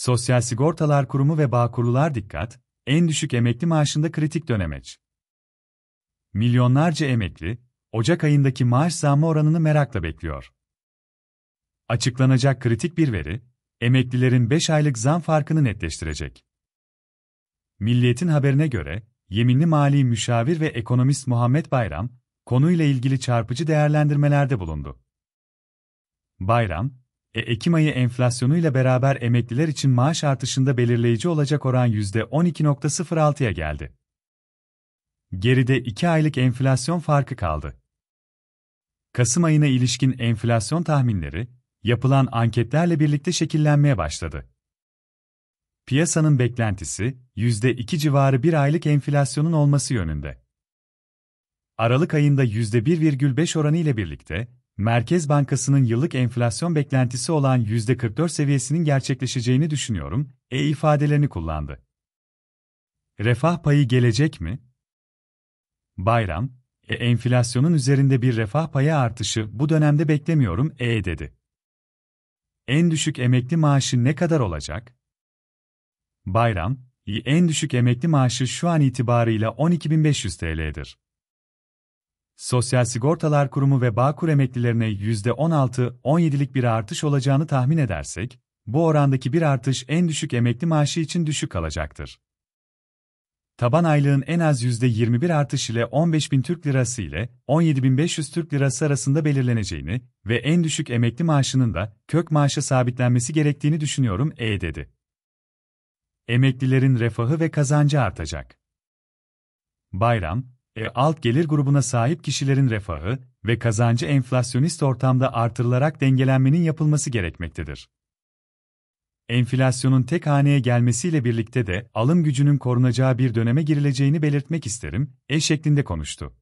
Sosyal Sigortalar Kurumu ve Bağkurlular dikkat, en düşük emekli maaşında kritik dönemeç. Milyonlarca emekli, Ocak ayındaki maaş zammı oranını merakla bekliyor. Açıklanacak kritik bir veri, emeklilerin 5 aylık zam farkını netleştirecek. Milliyet'in haberine göre, yeminli mali müşavir ve ekonomist Muhammed Bayram, konuyla ilgili çarpıcı değerlendirmelerde bulundu. Bayram, e, Ekim ayı enflasyonuyla beraber emekliler için maaş artışında belirleyici olacak oran %12.06'ya geldi. Geride 2 aylık enflasyon farkı kaldı. Kasım ayına ilişkin enflasyon tahminleri, yapılan anketlerle birlikte şekillenmeye başladı. Piyasanın beklentisi, %2 civarı bir aylık enflasyonun olması yönünde. Aralık ayında %1,5 oranı ile birlikte, Merkez Bankası'nın yıllık enflasyon beklentisi olan %44 seviyesinin gerçekleşeceğini düşünüyorum, e ifadelerini kullandı. Refah payı gelecek mi? Bayram, e enflasyonun üzerinde bir refah payı artışı bu dönemde beklemiyorum, e dedi. En düşük emekli maaşı ne kadar olacak? Bayram, e en düşük emekli maaşı şu an itibarıyla 12.500 TL'dir. Sosyal Sigortalar Kurumu ve Bağkur emeklilerine %16-17'lik bir artış olacağını tahmin edersek, bu orandaki bir artış en düşük emekli maaşı için düşük kalacaktır. Taban aylığın en az %21 artış ile 15.000 Türk Lirası ile 17.500 Türk Lirası arasında belirleneceğini ve en düşük emekli maaşının da kök maaşa sabitlenmesi gerektiğini düşünüyorum, e dedi. Emeklilerin refahı ve kazancı artacak. Bayram, e, alt gelir grubuna sahip kişilerin refahı ve kazancı enflasyonist ortamda artırılarak dengelenmenin yapılması gerekmektedir. Enflasyonun tek haneye gelmesiyle birlikte de alım gücünün korunacağı bir döneme girileceğini belirtmek isterim, e şeklinde konuştu.